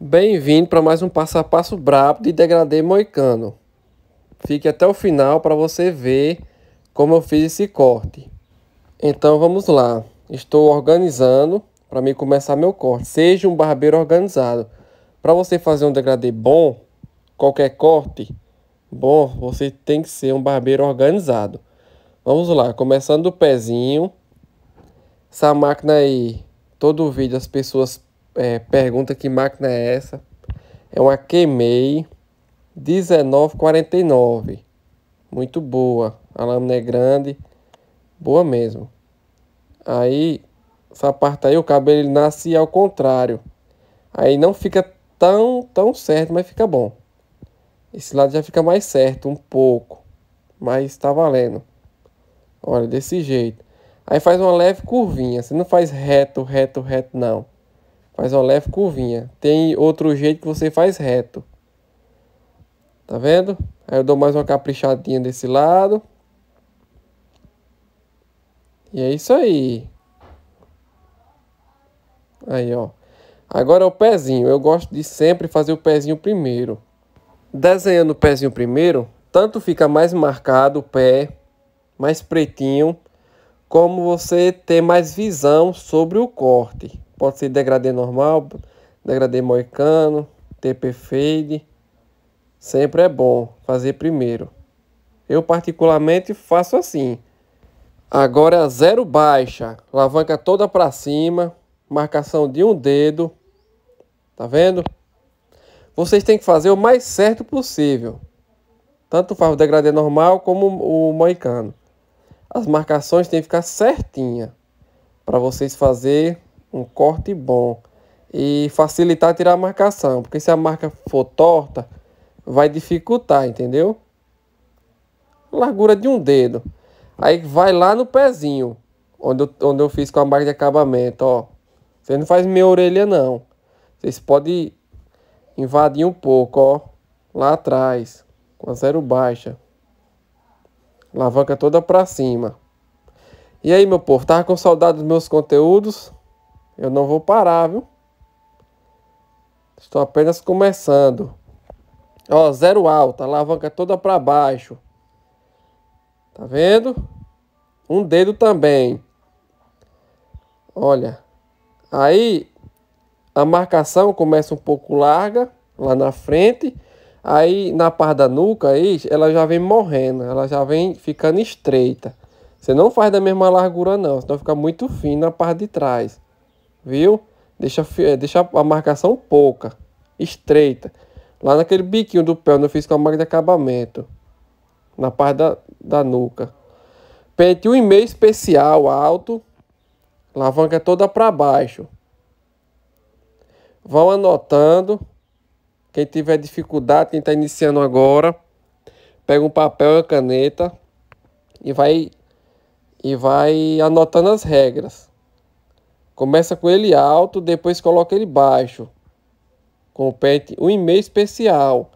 Bem-vindo para mais um passo a passo brabo de degradê moicano. Fique até o final para você ver como eu fiz esse corte. Então vamos lá. Estou organizando para mim começar meu corte. Seja um barbeiro organizado. Para você fazer um degradê bom, qualquer corte bom, você tem que ser um barbeiro organizado. Vamos lá, começando do pezinho. Essa máquina aí, todo o vídeo as pessoas é, pergunta que máquina é essa. É uma Kemei 1949. Muito boa. A lâmina é grande. Boa mesmo. Aí, essa parte aí, o cabelo ele nasce ao contrário. Aí não fica tão, tão certo, mas fica bom. Esse lado já fica mais certo, um pouco. Mas está valendo. Olha, desse jeito. Aí faz uma leve curvinha. Você não faz reto, reto, reto, não. Faz uma leve curvinha. Tem outro jeito que você faz reto. Tá vendo? Aí eu dou mais uma caprichadinha desse lado. E é isso aí. Aí, ó. Agora é o pezinho. Eu gosto de sempre fazer o pezinho primeiro. Desenhando o pezinho primeiro, tanto fica mais marcado o pé, mais pretinho, como você ter mais visão sobre o corte. Pode ser degradê normal, degradê moicano, TP fade. Sempre é bom fazer primeiro. Eu particularmente faço assim. Agora zero baixa, alavanca toda para cima, marcação de um dedo. Tá vendo? Vocês têm que fazer o mais certo possível. Tanto faz o degradê normal como o moicano. As marcações têm que ficar certinha para vocês fazer um corte bom e facilitar tirar a marcação, porque se a marca for torta, vai dificultar, entendeu? Largura de um dedo. Aí vai lá no pezinho, onde eu, onde eu fiz com a marca de acabamento, ó. Você não faz minha orelha, não. Vocês podem invadir um pouco, ó. Lá atrás, com a zero baixa. Alavanca toda pra cima. E aí, meu povo, tava com saudade dos meus conteúdos? Eu não vou parar, viu? Estou apenas começando. Ó, zero alta, alavanca toda para baixo. Tá vendo? Um dedo também. Olha. Aí a marcação começa um pouco larga lá na frente. Aí na parte da nuca aí, ela já vem morrendo, ela já vem ficando estreita. Você não faz da mesma largura não, senão fica muito fino na parte de trás viu? Deixa, é, deixa a marcação pouca, estreita. Lá naquele biquinho do pé, onde eu fiz com a marca de acabamento. Na parte da, da nuca. Pente 1,5 especial, alto. Alavanca é toda para baixo. Vão anotando. Quem tiver dificuldade, quem está iniciando agora, pega um papel e caneta e vai e vai anotando as regras. Começa com ele alto, depois coloca ele baixo. Com o um 1,5 especial.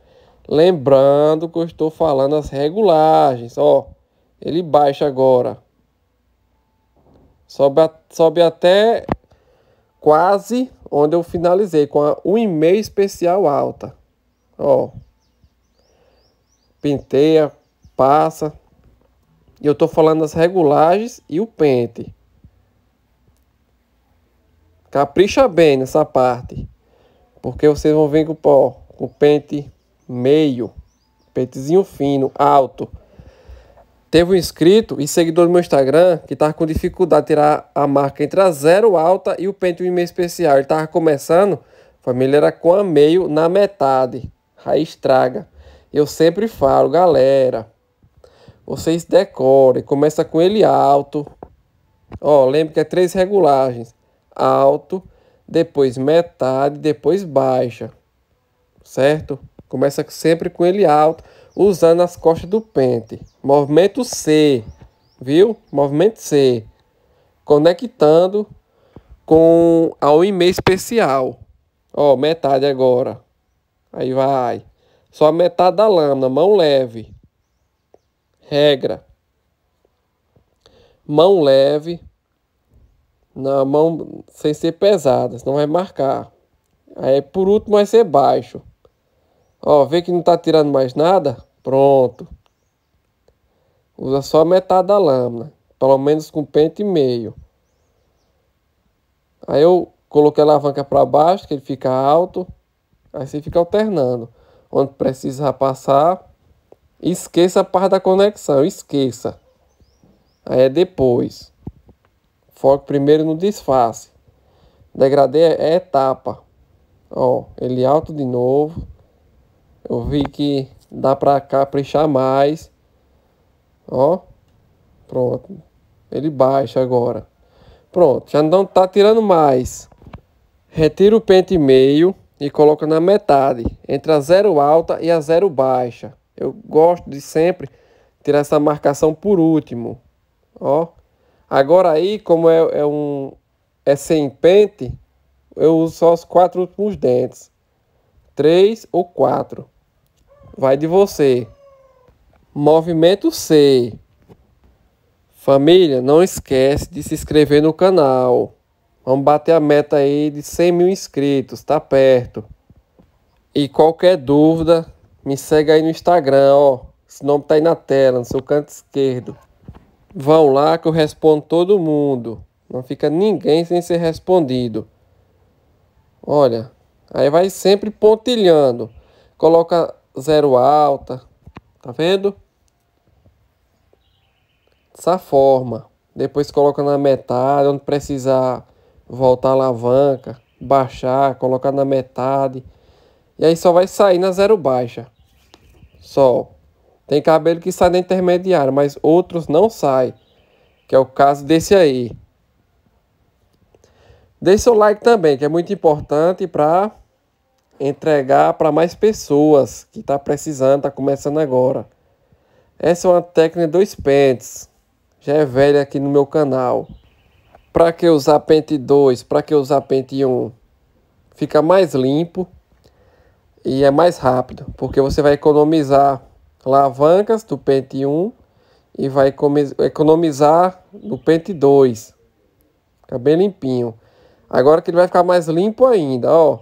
Lembrando que eu estou falando as regulagens. Ó, ele baixa agora. Sobe, a, sobe até quase onde eu finalizei com a, 1,5 especial alta. Ó, penteia, passa. E eu estou falando as regulagens e o pente. Capricha bem nessa parte. Porque vocês vão vir com pó, com pente meio, pentezinho fino, alto. Teve um inscrito e seguidor do meu Instagram que tava com dificuldade de tirar a marca entre a zero alta e o pente meio especial. Ele tava começando, família era com a meio na metade. Aí estraga. Eu sempre falo, galera, vocês decorem, começa com ele alto. Ó, lembre que é três regulagens alto, depois metade, depois baixa, certo? Começa sempre com ele alto, usando as costas do pente. Movimento C, viu? Movimento C, conectando com ao e-mail especial. Ó, metade agora. Aí vai. Só a metade da lâmina, mão leve. Regra. Mão leve, na mão sem ser pesada, senão vai marcar. Aí é por último vai ser baixo. Ó, vê que não tá tirando mais nada? Pronto. Usa só metade da lâmina, pelo menos com pente e meio. Aí eu coloquei a alavanca para baixo, que ele fica alto. Aí você fica alternando. Onde precisa passar, esqueça a parte da conexão, esqueça. Aí é depois. Foque primeiro no disfarce. Degradê é etapa. Ó, ele alto de novo. Eu vi que dá para caprichar mais. Ó. Pronto. Ele baixa agora. Pronto, já não tá tirando mais. Retira o pente meio e coloca na metade, entre a zero alta e a zero baixa. Eu gosto de sempre tirar essa marcação por último. Ó. Agora aí, como é, é um é sem pente, eu uso só os quatro últimos dentes. Três ou quatro. Vai de você. Movimento C. Família, não esquece de se inscrever no canal. Vamos bater a meta aí de 100 mil inscritos, tá perto. E qualquer dúvida, me segue aí no Instagram, ó. Esse nome tá aí na tela, no seu canto esquerdo. Vão lá que eu respondo todo mundo. Não fica ninguém sem ser respondido. Olha, aí vai sempre pontilhando. Coloca zero alta. Tá vendo? Dessa forma. Depois coloca na metade, onde precisar voltar a alavanca, baixar, colocar na metade. E aí só vai sair na zero baixa. só tem cabelo que sai da intermediária, mas outros não saem. Que é o caso desse aí. Deixe seu like também, que é muito importante para entregar para mais pessoas que está precisando, está começando agora. Essa é uma técnica dois pentes. Já é velha aqui no meu canal. Para que usar pente 2? Para que usar pente 1? Um? Fica mais limpo e é mais rápido, porque você vai economizar alavancas do pente 1 e vai economizar no pente 2. Fica bem limpinho. Agora que ele vai ficar mais limpo ainda, ó.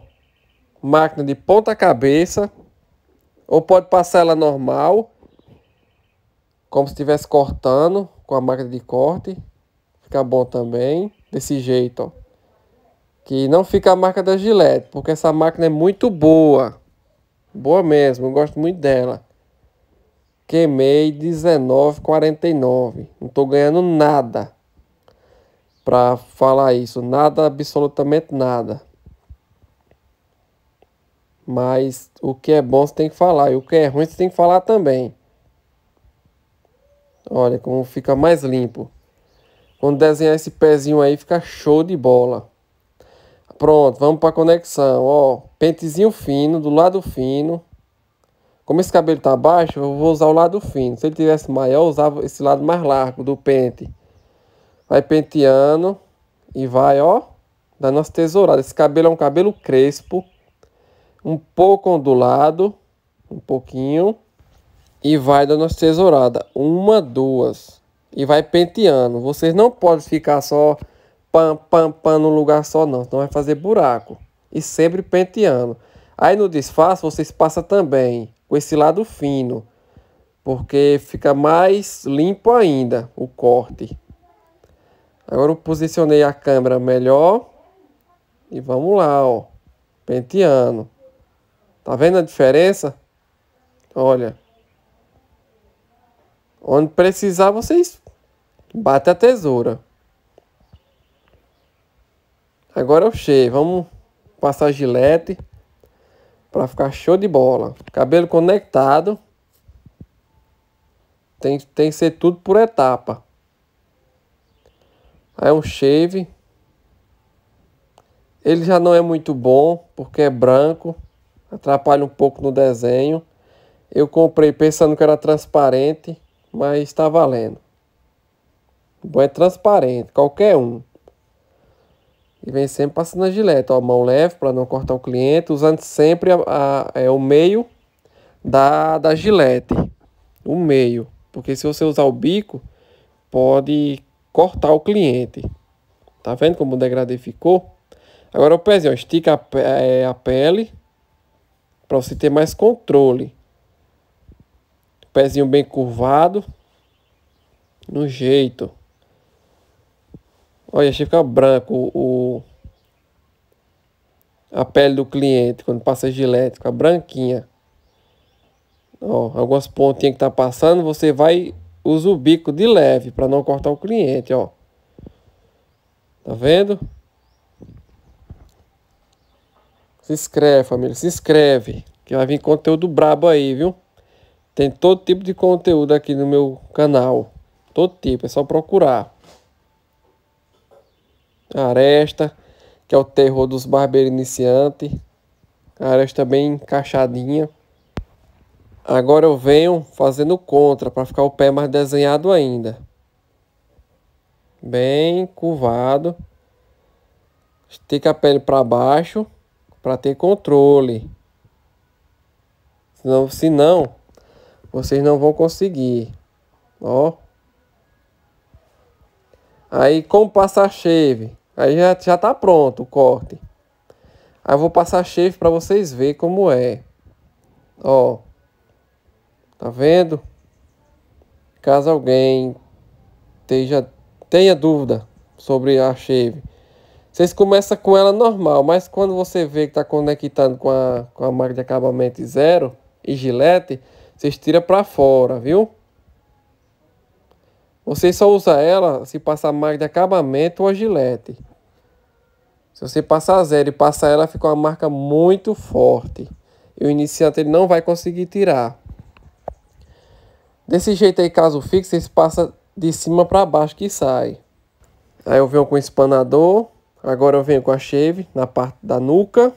Máquina de ponta cabeça. Ou pode passar ela normal. Como se estivesse cortando com a máquina de corte. Fica bom também. Desse jeito, ó. Que não fica a marca da Gillette. Porque essa máquina é muito boa. Boa mesmo. Eu gosto muito dela. Queimei 19,49. Não estou ganhando nada para falar isso. Nada, absolutamente nada. Mas o que é bom você tem que falar. E o que é ruim você tem que falar também. Olha como fica mais limpo. Quando desenhar esse pezinho aí, fica show de bola. Pronto, vamos para a conexão. Ó, pentezinho fino, do lado fino. Como esse cabelo está baixo, eu vou usar o lado fino. Se ele tivesse maior, eu usava esse lado mais largo do pente. Vai penteando e vai, ó, dando as tesouradas. Esse cabelo é um cabelo crespo, um pouco ondulado, um pouquinho. E vai dando as tesouradas. Uma, duas. E vai penteando. Vocês não podem ficar só pam, pam, pam num lugar só, não. Senão vai fazer buraco. E sempre penteando. Aí no disfarce, vocês passam também com esse lado fino, porque fica mais limpo ainda o corte. Agora eu posicionei a câmera melhor e vamos lá, ó, penteando. Tá vendo a diferença? Olha. Onde precisar, vocês batem a tesoura. Agora eu cheio. Vamos passar gilete para ficar show de bola. Cabelo conectado. Tem, tem que ser tudo por etapa. Aí um shave. Ele já não é muito bom, porque é branco. Atrapalha um pouco no desenho. Eu comprei pensando que era transparente, mas está valendo. Bom, é transparente, qualquer um. E vem sempre passando a gileta, ó, mão leve para não cortar o cliente, usando sempre a, a, é, o meio da, da gilete. O meio. Porque se você usar o bico, pode cortar o cliente. Tá vendo como o degradê ficou? Agora o pezinho, ó, estica a, é, a pele para você ter mais controle. Pezinho bem curvado. No jeito. Olha, achei ficar branco o, a pele do cliente quando passa gilete, fica branquinha. Ó, algumas pontinhas que tá passando, você vai usa o bico de leve para não cortar o cliente, ó. Tá vendo? Se inscreve, família, se inscreve, que vai vir conteúdo brabo aí, viu? Tem todo tipo de conteúdo aqui no meu canal. Todo tipo, é só procurar aresta, que é o terror dos barbeiros iniciantes. A aresta bem encaixadinha. Agora eu venho fazendo contra para ficar o pé mais desenhado ainda. Bem curvado. Estica a pele para baixo para ter controle. Senão, senão, vocês não vão conseguir. Ó. Aí, como passar cheve Aí já, já tá pronto o corte. Aí eu vou passar shape para vocês verem como é. Ó. Tá vendo? Caso alguém tenha, tenha dúvida sobre a shave. Vocês começam com ela normal, mas quando você vê que tá conectando com a, com a marca de acabamento zero e gilete, vocês tiram para fora, viu? Você só usa ela se passar marca de acabamento ou a gilete. Se você passar zero e passar ela, fica uma marca muito forte. E o iniciante ele não vai conseguir tirar. Desse jeito aí, caso fixe ele passa de cima para baixo que sai. Aí eu venho com o espanador. Agora eu venho com a shave na parte da nuca.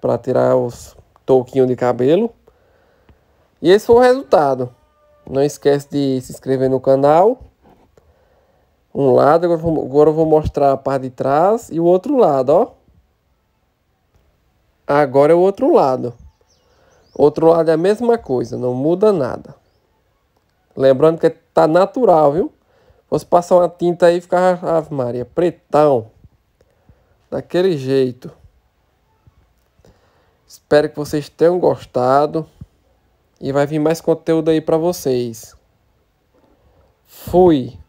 Para tirar os touquinhos de cabelo. E esse foi o resultado. Não esquece de se inscrever no canal um lado, agora, vou, eu vou mostrar a parte de trás e o outro lado, ó. Agora é o outro lado. Outro lado é a mesma coisa, não muda nada. Lembrando que tá natural, viu? Fosse passar uma tinta aí, ficava, ave maria, pretão. Daquele jeito. Espero que vocês tenham gostado. E vai vir mais conteúdo aí para vocês. Fui!